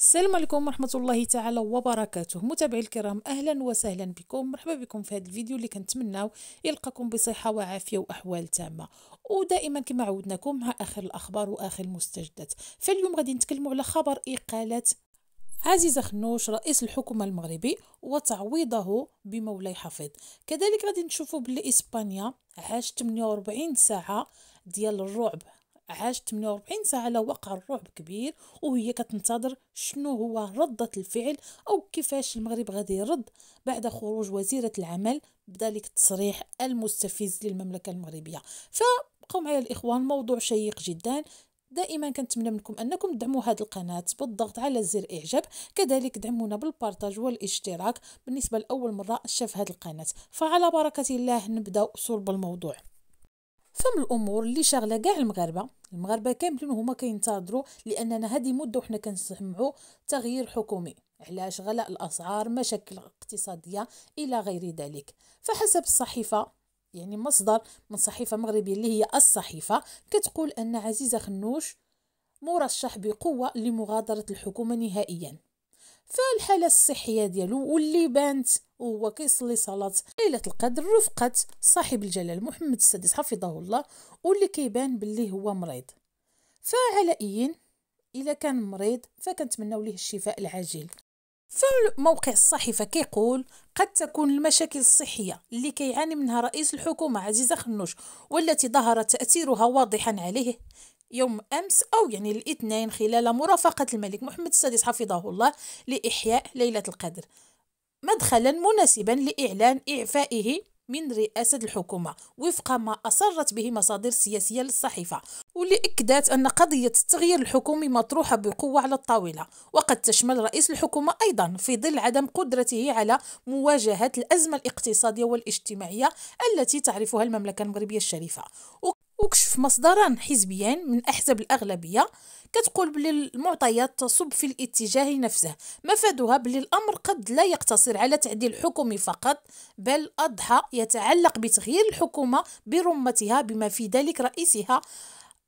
السلام عليكم ورحمة الله تعالى وبركاته متابعي الكرام أهلا وسهلا بكم مرحبا بكم في هذا الفيديو اللي كنتمناو يلقاكم بصحة وعافية وأحوال تامة ودائما كما عودناكم مع آخر الأخبار وآخر المستجدات فاليوم غادي نتكلموا على خبر إقالة عزيز خنوش رئيس الحكومة المغربي وتعويضه بمولاي حفيظ كذلك غادي نشوفوا بلي إسبانيا عاش 48 ساعة ديال الرعب عاش 48 ساعة على وقع الرعب كبير وهي كتنتظر شنو هو ردة الفعل أو كيفاش المغرب غادي يرد بعد خروج وزيرة العمل بذلك التصريح المستفز للمملكة المغربية فبقوا معي الإخوان موضوع شيق جدا دائما كنتمنى منكم انكم تدعموا هذه القناه بالضغط على زر اعجاب كذلك دعمونا بالبارتاج والاشتراك بالنسبه لاول مره شاف هذه القناه فعلى بركه الله نبدا صلب الموضوع اهم الامور اللي شاغله كاع المغاربه المغاربه كاملين هما كينتظروا لاننا هذه مده وحنا كنسمعوا تغيير حكومي علاش غلاء الاسعار مشاكل اقتصاديه الى غير ذلك فحسب الصحيفه يعني مصدر من صحيفه مغربيه اللي هي الصحيفه كتقول ان عزيزه خنوش مرشح بقوه لمغادره الحكومه نهائيا فالحاله الصحيه ديالو واللي بانت وهو كيصلي صلاة ليلة القدر رفقة صاحب الجلال محمد السادس حفظه الله واللي كيبان باللي هو مريض فعلى إذا إلا كان مريض فكنتمناو ليه الشفاء العاجل فموقع الصحيفة كيقول قد تكون المشاكل الصحية اللي كيعاني منها رئيس الحكومة عزيزة خنوش والتي ظهر تأثيرها واضحا عليه يوم أمس أو يعني الاثنين خلال مرافقة الملك محمد السادس حفظه الله لإحياء ليلة القدر مدخلا مناسبا لإعلان إعفائه من رئاسة الحكومة وفق ما أصرت به مصادر سياسية للصحيفة واللي أكدت أن قضية التغيير الحكومي مطروحة بقوة على الطاولة وقد تشمل رئيس الحكومة أيضا في ظل عدم قدرته على مواجهة الأزمة الاقتصادية والاجتماعية التي تعرفها المملكة المغربية الشريفة وكشف مصدران حزبيان من أحزاب الأغلبية كتقول بلي المعطيات تصب في الاتجاه نفسه مفادها بلي الأمر قد لا يقتصر على تعديل حكومي فقط بل أضحى يتعلق بتغيير الحكومة برمتها بما في ذلك رئيسها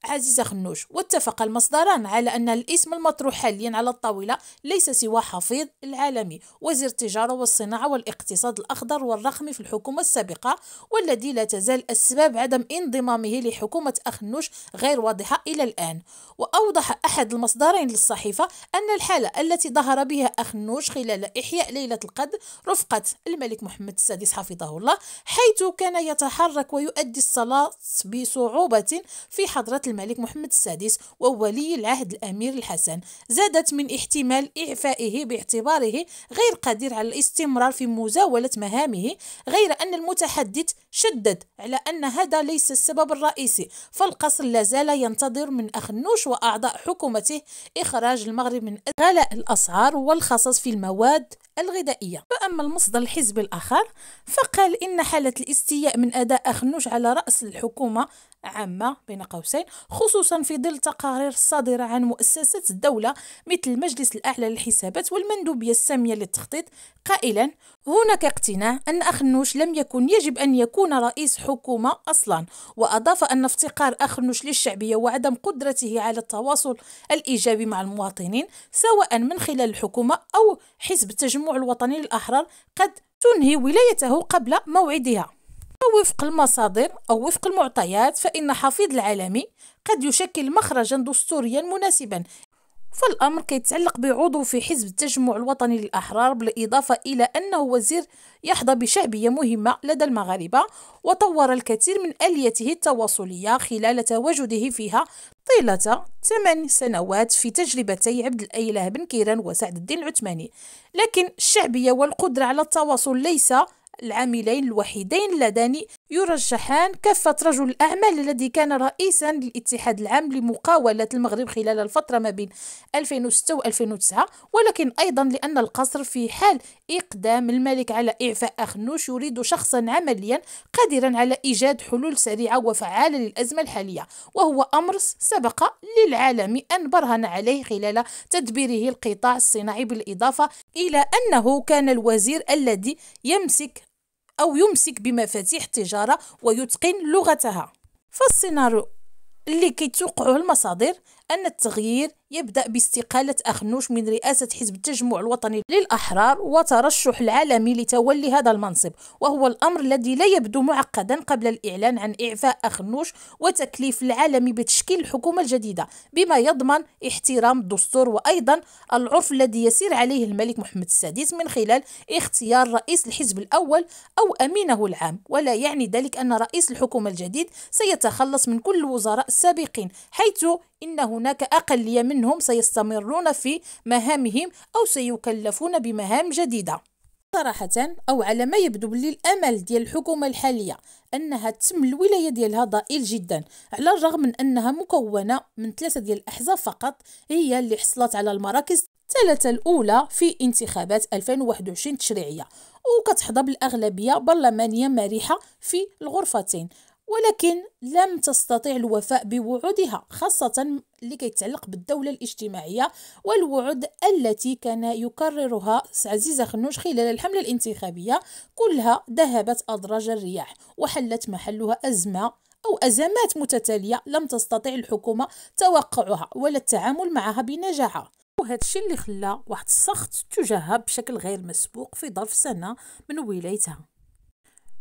عزيزة خنوش واتفق المصدران على أن الاسم المطروح حاليا على الطاولة ليس سوى حفيظ العالمي وزير التجارة والصناعة والاقتصاد الأخضر والرقمي في الحكومة السابقة والذي لا تزال أسباب عدم انضمامه لحكومة أخنوش غير واضحة إلى الآن وأوضح أحد المصدرين للصحيفة أن الحالة التي ظهر بها أخنوش خلال إحياء ليلة القدر رفقة الملك محمد السادس حفظه الله حيث كان يتحرك ويؤدي الصلاة بصعوبة في حضرة الملك محمد السادس وولي العهد الأمير الحسن زادت من احتمال إعفائه باعتباره غير قادر على الاستمرار في مزاولة مهامه غير أن المتحدث شدد على أن هذا ليس السبب الرئيسي فالقصر لازال ينتظر من أخنوش وأعضاء حكومته إخراج المغرب من غلاء الأسعار والخصص في المواد الغذائية وأما المصدر الحزبي الآخر فقال إن حالة الاستياء من أداء أخنوش على رأس الحكومة عامة بين قوسين خصوصا في ظل تقارير صادرة عن مؤسسات الدولة مثل المجلس الأعلى للحسابات والمندوبية السامية للتخطيط قائلا هناك اقتناع أن أخنوش لم يكن يجب أن يكون يكون رئيس حكومة أصلا وأضاف أن افتقار أخنوش للشعبية وعدم قدرته على التواصل الإيجابي مع المواطنين سواء من خلال الحكومة أو حزب التجمع الوطني للأحرار قد تنهي ولايته قبل موعدها ووفق المصادر أو وفق المعطيات فإن حفيظ العالمي قد يشكل مخرجا دستوريا مناسبا فالأمر كيتعلق بعضو في حزب التجمع الوطني للأحرار بالإضافة إلى أنه وزير يحظى بشعبية مهمة لدى المغاربة وطور الكثير من آليته التواصلية خلال تواجده فيها طيلة ثمان سنوات في تجربتي عبد الأله بن كيران وسعد الدين العثماني لكن الشعبية والقدرة على التواصل ليس العاملين الوحيدين اللذان يرجحان كافة رجل الأعمال الذي كان رئيسا للاتحاد العام لمقاولة المغرب خلال الفترة ما بين 2006 و 2009 ولكن أيضا لأن القصر في حال إقدام الملك على إعفاء أخنوش يريد شخصا عمليا قادرا على إيجاد حلول سريعة وفعالة للأزمة الحالية وهو أمر سبق للعالم أن برهن عليه خلال تدبيره القطاع الصناعي بالإضافة إلى أنه كان الوزير الذي يمسك أو يمسك بمفاتيح التجارة ويتقن لغتها فالسيناريو اللي كيتوقعه المصادر أن التغيير يبدأ باستقالة أخنوش من رئاسة حزب التجمع الوطني للأحرار وترشح العالمي لتولي هذا المنصب وهو الأمر الذي لا يبدو معقدا قبل الإعلان عن إعفاء أخنوش وتكليف العالمي بتشكيل الحكومة الجديدة بما يضمن احترام الدستور وأيضا العرف الذي يسير عليه الملك محمد السادس من خلال اختيار رئيس الحزب الأول أو أمينه العام ولا يعني ذلك أن رئيس الحكومة الجديد سيتخلص من كل الوزراء السابقين حيث إن هناك أقلية منهم سيستمرون في مهامهم أو سيكلفون بمهام جديدة صراحة أو على ما يبدو بلي الأمل ديال الحكومة الحالية أنها تسم الولاية ديالها ضئيل جدا على الرغم من أنها مكونة من ثلاثة ديال الأحزاب فقط هي اللي حصلت على المراكز الثلاثة الأولى في انتخابات 2021 تشريعية وكتحظى بالأغلبية برلمانية مريحة في الغرفتين ولكن لم تستطع الوفاء بوعودها خاصة لكي يتعلق بالدولة الاجتماعية والوعود التي كان يكررها عزيزة خنوش خلال الحملة الانتخابية كلها ذهبت أدراج الرياح وحلت محلها أزمة أو أزمات متتالية لم تستطع الحكومة توقعها ولا التعامل معها بنجاحة وهذا الشيء اللي خلى واحد السخط تجاهها بشكل غير مسبوق في ظرف سنة من ولايتها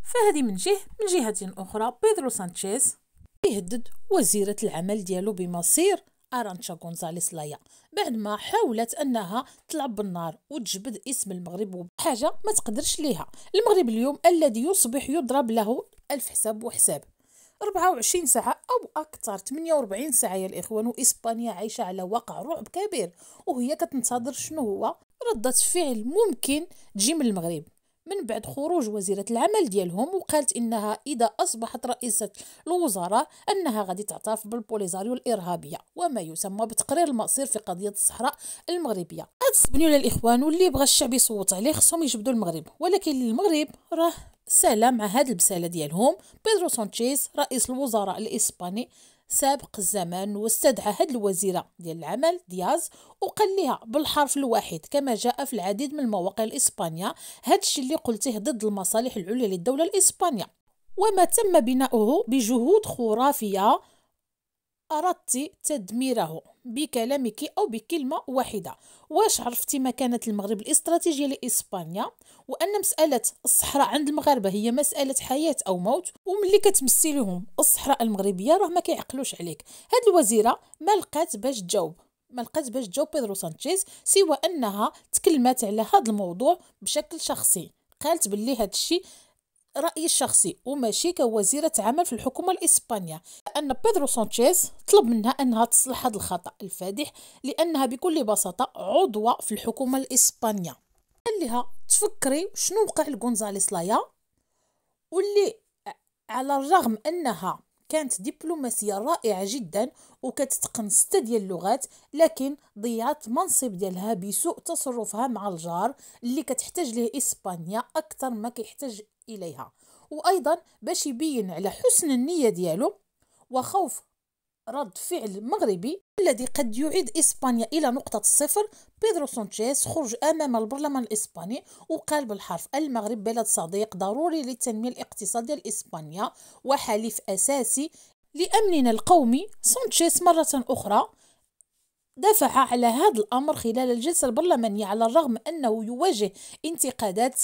فهذه من جهة من جهة أخرى بيدرو سانشيز يهدد وزيرة العمل ديالو بمصير أرانشا غونزاليس لايا بعد ما حاولت أنها تلعب بالنار وتجبد اسم المغرب بحاجة ما تقدرش ليها المغرب اليوم الذي يصبح يضرب له ألف حساب وحساب 24 ساعة أو أكثر 48 ساعة يا الإخوان وإسبانيا عايشة على واقع رعب كبير وهي كتنتظر شنو هو ردة فعل ممكن تجي من المغرب من بعد خروج وزيرة العمل ديالهم وقالت إنها إذا أصبحت رئيسة الوزراء أنها غادي تعترف بالبوليزاريو الإرهابية وما يسمى بتقرير المصير في قضية الصحراء المغربية هاد السبنيولة الإخوان واللي بغى الشعب يصوت عليه خصهم يجبدوا المغرب ولكن المغرب راه سالة مع هاد البسالة ديالهم بيدرو سانشيز رئيس الوزراء الإسباني سابق الزمان واستدعى هاد الوزيرة ديال العمل دياز وقال لها بالحرف الواحد كما جاء في العديد من المواقع الاسبانيه هاد الشيء اللي قلتيه ضد المصالح العليا للدولة الإسبانية وما تم بناؤه بجهود خرافية أردت تدميره بكلامك أو بكلمة واحدة واش عرفتي مكانة المغرب الاستراتيجية لإسبانيا وأن مسألة الصحراء عند المغاربة هي مسألة حياة أو موت وملي كتمسي لهم الصحراء المغربية راه ما كيعقلوش عليك هاد الوزيرة ما لقات باش تجاوب ما لقات باش تجاوب بيدرو سانشيز سوى أنها تكلمت على هاد الموضوع بشكل شخصي قالت باللي هاد الشيء رأيي الشخصي وماشي كوزيرة عمل في الحكومة الإسبانية أن بيدرو سانشيز طلب منها أنها تصلح هذا الخطأ الفادح لأنها بكل بساطة عضوة في الحكومة الإسبانية قال لها تفكري شنو وقع لغونزاليس لايا واللي على الرغم أنها كانت دبلوماسية رائعة جدا وكتتقن ستة ديال اللغات لكن ضيعت منصب ديالها بسوء تصرفها مع الجار اللي كتحتاج ليه إسبانيا أكثر ما كيحتاج إليها وأيضا باش يبين على حسن النية ديالو وخوف رد فعل مغربي الذي قد يعيد إسبانيا إلى نقطة الصفر بيدرو سانشيز خرج أمام البرلمان الإسباني وقال بالحرف المغرب بلد صديق ضروري للتنمية الاقتصادية لإسبانيا وحليف أساسي لأمننا القومي سانشيز مرة أخرى دافع على هذا الأمر خلال الجلسة البرلمانية على الرغم أنه يواجه انتقادات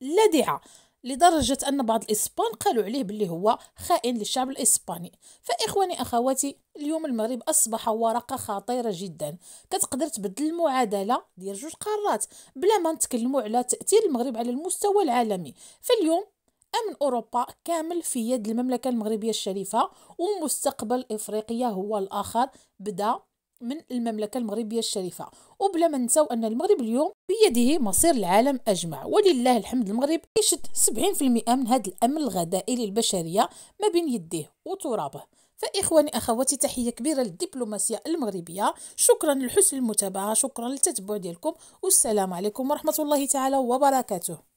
لدعة لدرجة أن بعض الإسبان قالوا عليه باللي هو خائن للشعب الإسباني فإخواني أخواتي اليوم المغرب أصبح ورقة خطيرة جدا كتقدر تبدل المعادلة ديال جوج قارات بلا ما نتكلموا على تأثير المغرب على المستوى العالمي فاليوم أمن أوروبا كامل في يد المملكة المغربية الشريفة ومستقبل إفريقيا هو الآخر بدأ من المملكة المغربية الشريفة وبلا ما ننساو أن المغرب اليوم بيده مصير العالم أجمع ولله الحمد المغرب يشد 70% من هذا الأمن الغذائي للبشرية ما بين يديه وترابه فإخواني أخواتي تحية كبيرة للدبلوماسية المغربية شكرا لحسن المتابعة شكرا للتتبع ديالكم والسلام عليكم ورحمة الله تعالى وبركاته